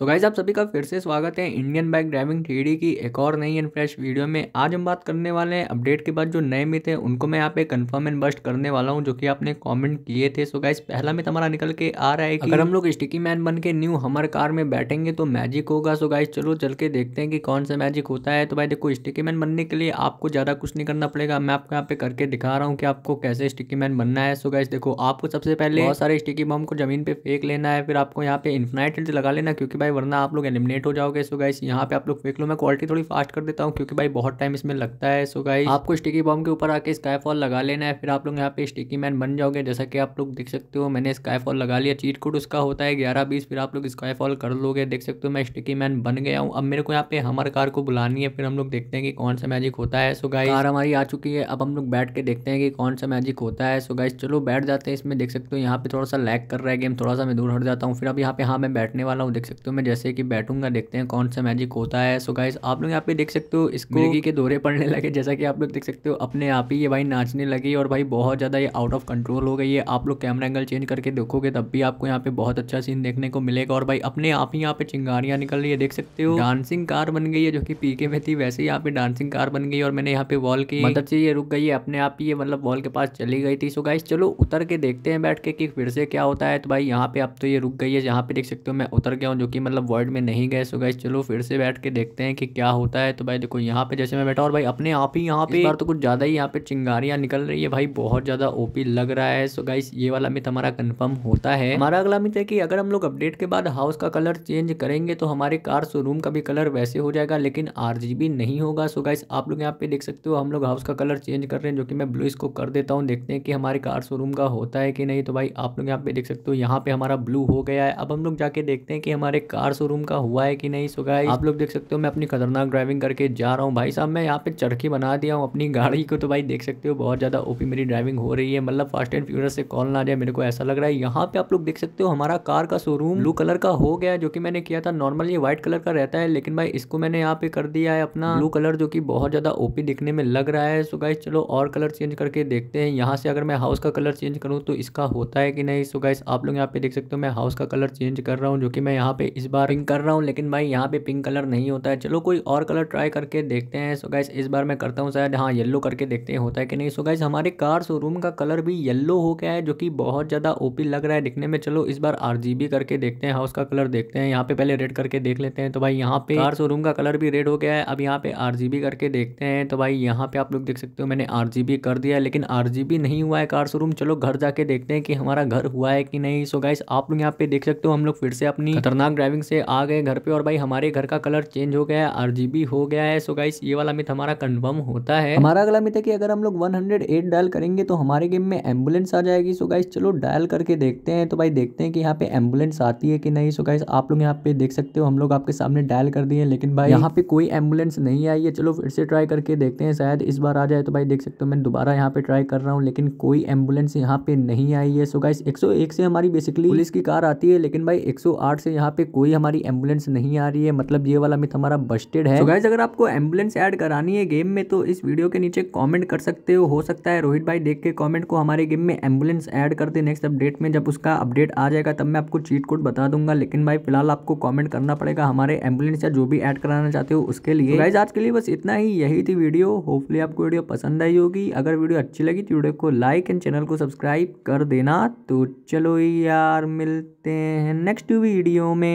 so guys आप सभी का फिर से स्वागत है इंडियन बाइक ड्राइविंग थ्री की एक और नई एंड फ्रेश वीडियो में आज हम बात करने वाले हैं अपडेट के बाद जो नए मित हैं उनको मैं यहाँ पे कंफर्म एंड बस्ट करने वाला हूँ जो कि आपने कमेंट किए थे सो so गाइज पहला मित हमारा निकल के आ रहा है कि अगर हम लोग स्टिकी मैन बन के न्यू हमर कार में बैठेंगे तो मैजिक होगा सो so गाइज चलो चल के देखते हैं कि कौन सा मैजिक होता है तो भाई देखो स्टिकी मैन बनने के लिए आपको ज़्यादा कुछ नहीं करना पड़ेगा मैं आपको यहाँ पे करके दिखा रहा हूँ कि आपको कैसे स्टिकी मैन बनना है सो गाइज देखो आपको सबसे पहले बहुत सारे स्टिकी बम को जमीन पे फेंक लेना है फिर आपको यहाँ पे इन्फ्लाइट लगा लेना क्योंकि भाई है वरना आप लोग एलिमिनेट हो जाओगे सो गाइस यहाँ पे आप लोग देख लो मैं क्वालिटी थोड़ी फास्ट कर देता हूँ क्योंकि भाई बहुत टाइम इसमें लगता है सो गाइस आपको स्टिकी बॉम्ब के ऊपर आके स्काई फॉल लगा लेना है फिर आप लोग यहाँ पे स्टिकी मैन बन जाओगे जैसा कि आप लोग देख सकते हो मैंने स्काई फॉल लगा लिया चीट कोड उसका होता है ग्यारह बीस फिर आप लोग स्काई फॉल कर लोगे देख सकते हो मैं स्टिकी मैन बन गया हूँ अब मेरे को यहाँ पे हमर कार को बुलानी है फिर हम लोग देखते हैं कि कौन सा मैजिक होता है सो गाइस कार हमारी आ चुकी है अब हम लोग बैठ के देखते हैं कि कौन सा मैजिक होता है सो गाइस चलो बैठ जाते हैं इसमें देख सकते हो यहाँ पे थोड़ा सा लैग कर रहा है गेम थोड़ा सा मैं दूर हट जाता हूँ फिर अब यहाँ पे हाँ मैं बैठने वाला हूँ देख सकते हो मैं जैसे कि बैठूंगा देखते हैं कौन सा मैजिक होता है सो गाइस आप लोग यहाँ पे देख सकते हो इसको मिर्गी के दौरे पड़ने लगे जैसा कि आप लोग देख सकते हो अपने आप ही ये भाई नाचने लगी और भाई बहुत ज़्यादा ये आउट ऑफ कंट्रोल हो गई है आप लोग कैमरा एंगल चेंज करके देखोगे तब भी आपको यहाँ पे बहुत अच्छा सीन देखने को मिलेगा और भाई अपने आप ही यहाँ पे चिंगारियाँ निकल रही है देख सकते हो डांसिंग कार बन गई है जो कि पीके में थी वैसे ही यहाँ पे डांसिंग कार बन गई और मैंने यहाँ पे वॉल की मदद मतलब से ये रुक गई है अपने आप ही ये मतलब वॉल के पास चली गई थी सो गाइस चलो उतर के देखते हैं बैठ के कि फिर से क्या होता है तो भाई यहाँ पे अब तो ये रुक गई है जहाँ पे देख सकते हो मैं उतर गया हूँ जो कि ही मतलब वर्ड में नहीं गए सो गए चलो फिर से बैठ के देखते हैं कि क्या होता है तो भाई देखो यहाँ पे जैसे मैं बैठा और भाई अपने आप ही यहाँ पे बार तो कुछ ज़्यादा ही यहाँ पे चिंगारियाँ निकल रही है भाई बहुत ज़्यादा ओपी लग रहा है सो गाइस ये वाला मित हमारा कन्फर्म होता है हमारा अगला मित है कि अगर हम लोग अपडेट के बाद हाउस का कलर चेंज करेंगे तो हमारे कार शोरूम का भी कलर वैसे हो जाएगा लेकिन आर नहीं होगा सो गाइस आप लोग यहाँ पे देख सकते हो हम लोग हाउस का कलर चेंज कर रहे हैं जो कि मैं ब्लू इसको कर देता हूँ देखते हैं कि हमारे कार शोरूम का होता है कि नहीं तो भाई आप लोग यहाँ पे देख सकते हो यहाँ पे हमारा ब्लू हो गया है अब हम लोग जाके देखते हैं कि हमारे कार शोरूम का हुआ है कि नहीं सो गाइस आप लोग देख सकते हो मैं अपनी खतरनाक ड्राइविंग करके जा रहा हूँ भाई साहब मैं यहाँ पे चरखी बना दिया हूँ अपनी गाड़ी को तो भाई देख सकते हो बहुत ज़्यादा ओपी मेरी ड्राइविंग हो रही है मतलब फास्ट एंड फ्यूरस से कॉल ना जाए मेरे को ऐसा लग रहा है यहाँ पे आप लोग देख सकते हो हमारा कार का शोरूम ब्लू कलर का हो गया जो की मैंने किया था नॉर्मल ये व्हाइट कलर का रहता है लेकिन भाई इसको मैंने यहाँ पे कर दिया है अपना ब्लू कलर जो की बहुत ज़्यादा ओपी दिखने में लग रहा है सो गाइस चलो और कलर चेंज करके देखते हैं यहाँ से अगर मैं हाउस का कलर चेंज करूँ तो इसका होता है कि नहीं सो गाइस आप लोग यहाँ पे देख सकते हो मैं हाउस का कलर चेंज कर रहा हूँ जो कि मैं यहाँ पे इस बार पिंक कर रहा हूँ लेकिन भाई यहाँ पे पिंक कलर नहीं होता है चलो कोई और कलर ट्राई करके देखते हैं सो गैस इस बार मैं करता हूँ शायद हाँ येलो करके देखते हैं होता है कि नहीं सो गैस हमारे कार शोरूम का कलर भी येलो हो गया है जो कि बहुत ज़्यादा ओपी लग रहा है दिखने में चलो इस बार आर करके देखते हैं हाउस का कलर देखते हैं यहाँ पे पहले रेड करके देख लेते हैं तो भाई यहाँ पे कार शोरूम का कलर भी रेड हो गया है अब यहाँ पे आर करके देखते हैं तो भाई यहाँ पे आप लोग देख सकते हो मैंने आर कर दिया है लेकिन आर नहीं हुआ है कार शोरूम चलो घर जाके देखते हैं कि हमारा घर हुआ है कि नहीं सो गाइस आप लोग यहाँ पे देख सकते हो हम लोग फिर से अपनी खतरनाक ड्राइविंग से आ गए घर पे और भाई हमारे घर का कलर चेंज हो गया है आरजीबी हो गया है सो गाइस ये वाला मिथ हमारा कन्फर्म होता है हमारा अगला मिथ है कि अगर हम लोग 108 डायल करेंगे तो हमारे गेम में एम्बुलेंस आ जाएगी सो गाइस चलो डायल करके देखते हैं तो भाई देखते हैं कि यहाँ पे एम्बुलेंस आती है कि नहीं सो गाइस आप लोग यहाँ पे देख सकते हो हम लोग आपके सामने डायल कर दिए लेकिन भाई यहाँ पे कोई एम्बुलेंस नहीं आई है चलो फिर से ट्राई करके देखते हैं शायद इस बार आ जाए तो भाई देख सकते हो मैं दोबारा यहाँ पे ट्राई कर रहा हूँ लेकिन कोई एम्बुलेंस यहाँ पे नहीं आई है सो गाइस एक से हमारी बेसिकली पुलिस की कार आती है लेकिन भाई एक से यहाँ पे कोई हमारी एम्बुलेंस नहीं आ रही है मतलब ये वाला मिथ हमारा बस्टेड है तो गाइज अगर आपको एम्बुलेंस ऐड करानी है गेम में तो इस वीडियो के नीचे कमेंट कर सकते हो हो सकता है रोहित भाई देख के कमेंट को हमारे गेम में एम्बुलेंस ऐड कर दे नेक्स्ट अपडेट में जब उसका अपडेट आ जाएगा तब मैं आपको चीट कोड बता दूंगा लेकिन भाई फिलहाल आपको कॉमेंट करना पड़ेगा हमारे एम्बुलेंस या जो भी ऐड कराना चाहते हो उसके लिए गाइज आज के लिए बस इतना ही यही थी वीडियो होपफुली आपको वीडियो पसंद आई होगी अगर वीडियो अच्छी लगी तो वीडियो को लाइक एंड चैनल को सब्सक्राइब कर देना तो चलो यार मिलते हैं नेक्स्ट वीडियो में